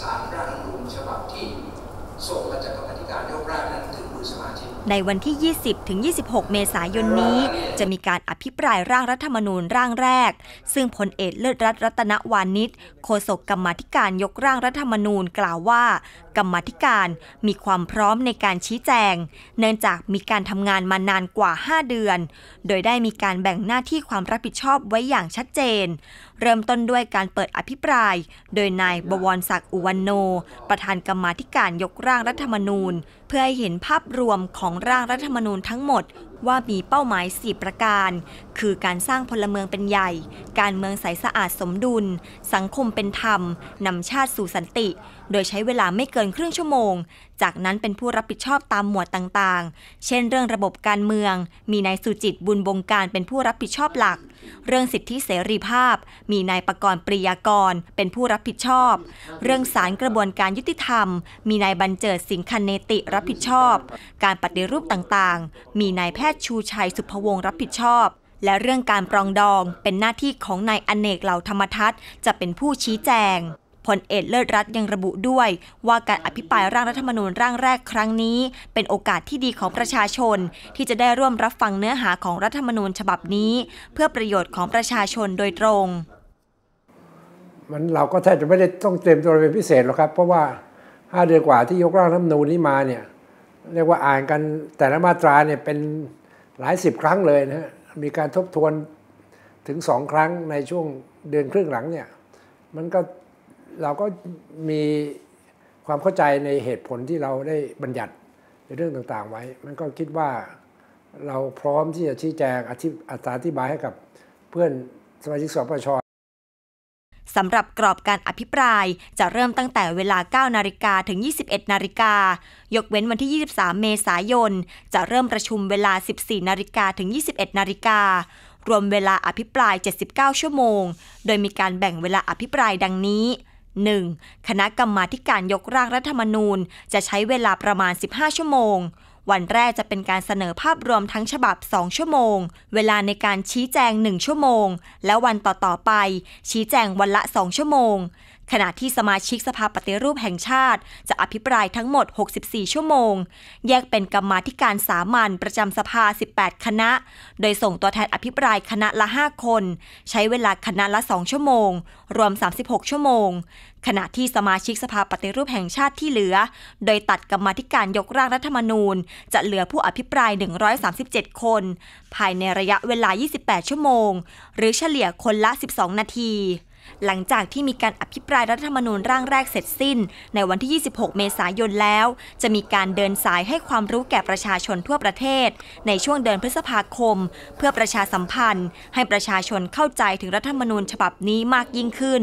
สารร่างรัฐมนูญฉบับที่ส่งมาจากกรรมธิการยกร่างนั้นถึงมือสมาชิกในวันที่ 20 ถึง 26 เมษายนนี้จะมีการอภิปรายร่างรัฐธรรมนูญร่างแรก ซึ่งพลเอกเลิศรัตรัตนวานิชโฆษกกรรมธิการยกร่างรัฐธรรมนูญกล่าวว่ากรรมธิการมีความพร้อมในการชี้แจง เนื่องจากมีการทำงานมานานกว่า 5 เดือน โดยได้มีการแบ่งหน้าที่ความรับผิดชอบไว้อย่างชัดเจน เริ่มต้นด้วยการเปิดอภิปราย โดยนายบวรศักดิ์อุวันโน ประธานกรรมธิการยกร่างรัฐธรรมนูญ เพื่อให้เห็นภาพรวมของร่างรัฐธรรมนูญทั้งหมดว่ามีเป้าหมาย10ประการ คือการสร้างพลเมืองเป็นใหญ่ การเมืองใสสะอาดสมดุล สังคมเป็นธรรม นำชาติสู่สันติ โดยใช้เวลาไม่เกินครึ่งชั่วโมงจากนั้นเป็นผู้รับผิดชอบตามหมวดต่างๆ เช่น เรื่องระบบการเมือง มีนายสุจิตบุญบงการเป็นผู้รับผิดชอบหลัก เรื่องสิทธิเสรีภาพ มีนายประกรณ์ปริยากรเป็นผู้รับผิดชอบ เรื่องสารกระบวนการยุติธรรม มีนายบรรเจิดสิงคันเนติรับผิดชอบ การปฏิรูปต่างๆ มีนายแพทย์ชูชัยสุพวงศ์รับผิดชอบ และเรื่องการปรองดองเป็นหน้าที่ของนายอเนกเหล่าธรรมทัศน์จะเป็นผู้ชี้แจงพลเอกเลิศรัตยังระบุด้วย ว่าการอภิปรายร่างรัฐธรรมนูญร่างแรกครั้งนี้ เป็นโอกาสที่ดีของประชาชนที่จะได้ร่วมรับฟังเนื้อหาของรัฐธรรมนูญฉบับนี้ เพื่อประโยชน์ของประชาชนโดยตรง มันเราก็แทบจะไม่ได้ต้องเตรียมตัวเป็นพิเศษหรอกครับ เพราะว่า5เดือนกว่าที่ยกร่างรัฐธรรมนูญนี้มาเนี่ยเรียกว่าอ่านกันแต่ละมาตราเนี่ยเป็นหลายสิบครั้งเลยนะมีการทบทวนถึงสองครั้งในช่วงเดือนครึ่งหลังเนี่ยมันก็เราก็มีความเข้าใจในเหตุผลที่เราได้บัญญัติในเรื่องต่าง ๆ ไว้ มันก็คิดว่าเราพร้อมที่จะชี้แจงอธิอธิบายให้กับเพื่อนสมาชิกสปชสำหรับกรอบการอภิปรายจะเริ่มตั้งแต่เวลา 9นาฬิกาถึง 21นาฬิกา ยกเว้นวันที่ 23 เมษายนจะเริ่มประชุมเวลา 14นาฬิกาถึง 21นาฬิกา รวมเวลาอภิปราย 79 ชั่วโมง โดยมีการแบ่งเวลาอภิปรายดังนี้ 1. คณะกรรมาการยกร่างรัฐธรรมนูญจะใช้เวลาประมาณ 15 ชั่วโมง วันแรกจะเป็นการเสนอภาพรวมทั้งฉบับ 2 ชั่วโมง เวลาในการชี้แจง 1 ชั่วโมง และวันต่อ ๆ ไป ชี้แจงวันละ 2 ชั่วโมงขณะที่สมาชิกสภาปฏิรูปแห่งชาติ จะอภิปรายทั้งหมด 64 ชั่วโมง แยกเป็นกรรมาธิการสามัญประจำสภา 18 คณะ โดยส่งตัวแทนอภิปรายคณะละ 5 คน ใช้เวลาคณะละ 2 ชั่วโมง รวม 36 ชั่วโมง ขณะที่สมาชิกสภาปฏิรูปแห่งชาติที่เหลือ โดยตัดกรรมาธิการยกร่างรัฐธรรมนูญจะเหลือผู้อภิปราย 137 คน ภายในระยะเวลา 28 ชั่วโมง หรือเฉลี่ยคนละ 12 นาทีหลังจากที่มีการอภิปรายรัฐธรรมนูญร่างแรกเสร็จสิ้นในวันที่ 26 เมษายนแล้ว จะมีการเดินสายให้ความรู้แก่ประชาชนทั่วประเทศในช่วงเดือนพฤษภาคมเพื่อประชาสัมพันธ์ให้ประชาชนเข้าใจถึงรัฐธรรมนูญฉบับนี้มากยิ่งขึ้น